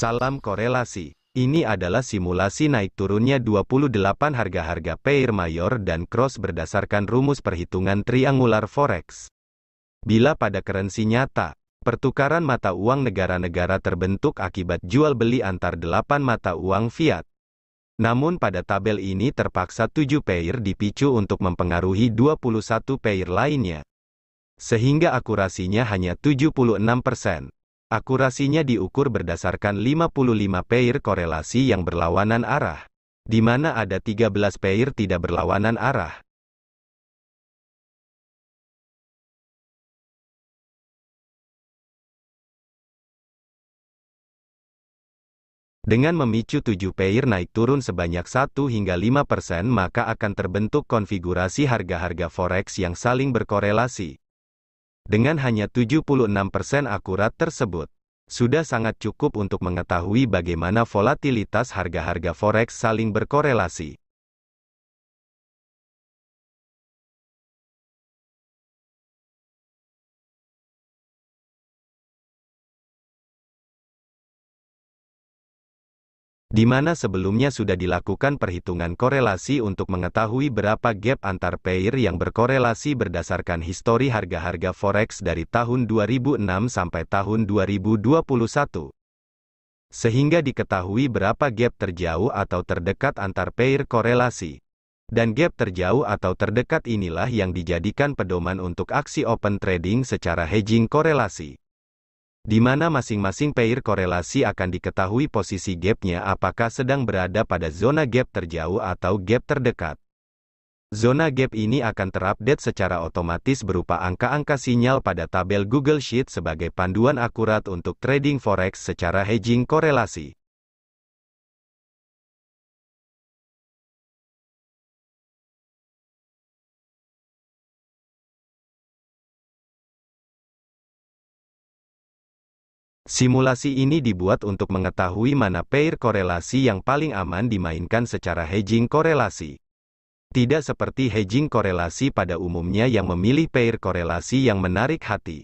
Salam korelasi. Ini adalah simulasi naik turunnya 28 harga-harga pair mayor dan cross berdasarkan rumus perhitungan triangular forex. Bila pada currency nyata, pertukaran mata uang negara-negara terbentuk akibat jual beli antar 8 mata uang fiat. Namun pada tabel ini terpaksa 7 pair dipicu untuk mempengaruhi 21 pair lainnya. Sehingga akurasinya hanya 76%. Akurasinya diukur berdasarkan 55 pair korelasi yang berlawanan arah, di mana ada 13 pair tidak berlawanan arah. Dengan memicu 7 pair naik turun sebanyak 1 hingga 5% maka akan terbentuk konfigurasi harga-harga forex yang saling berkorelasi. Dengan hanya 76% akurat tersebut, sudah sangat cukup untuk mengetahui bagaimana volatilitas harga-harga forex saling berkorelasi. di mana sebelumnya sudah dilakukan perhitungan korelasi untuk mengetahui berapa gap antar pair yang berkorelasi berdasarkan histori harga-harga forex dari tahun 2006 sampai tahun 2021. Sehingga diketahui berapa gap terjauh atau terdekat antar pair korelasi. Dan gap terjauh atau terdekat inilah yang dijadikan pedoman untuk aksi open trading secara hedging korelasi di mana masing-masing pair korelasi akan diketahui posisi gapnya apakah sedang berada pada zona gap terjauh atau gap terdekat. Zona gap ini akan terupdate secara otomatis berupa angka-angka sinyal pada tabel Google Sheet sebagai panduan akurat untuk trading forex secara hedging korelasi. Simulasi ini dibuat untuk mengetahui mana pair korelasi yang paling aman dimainkan secara hedging korelasi. Tidak seperti hedging korelasi pada umumnya yang memilih pair korelasi yang menarik hati.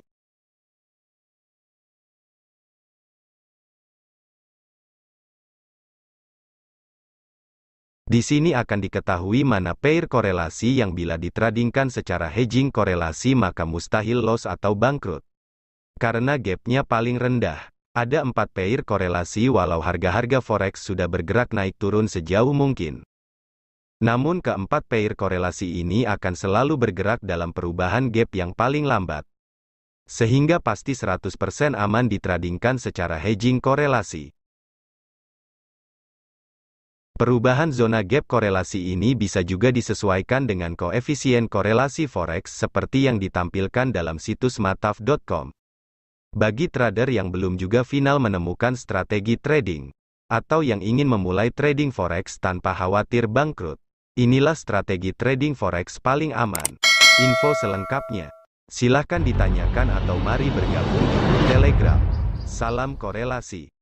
Di sini akan diketahui mana pair korelasi yang bila ditradingkan secara hedging korelasi maka mustahil loss atau bangkrut. Karena gapnya paling rendah, ada empat pair korelasi walau harga-harga forex sudah bergerak naik turun sejauh mungkin. Namun keempat pair korelasi ini akan selalu bergerak dalam perubahan gap yang paling lambat. Sehingga pasti 100% aman ditradingkan secara hedging korelasi. Perubahan zona gap korelasi ini bisa juga disesuaikan dengan koefisien korelasi forex seperti yang ditampilkan dalam situs mataf.com. Bagi trader yang belum juga final menemukan strategi trading, atau yang ingin memulai trading forex tanpa khawatir bangkrut, inilah strategi trading forex paling aman. Info selengkapnya, silahkan ditanyakan atau mari bergabung di Telegram. Salam korelasi.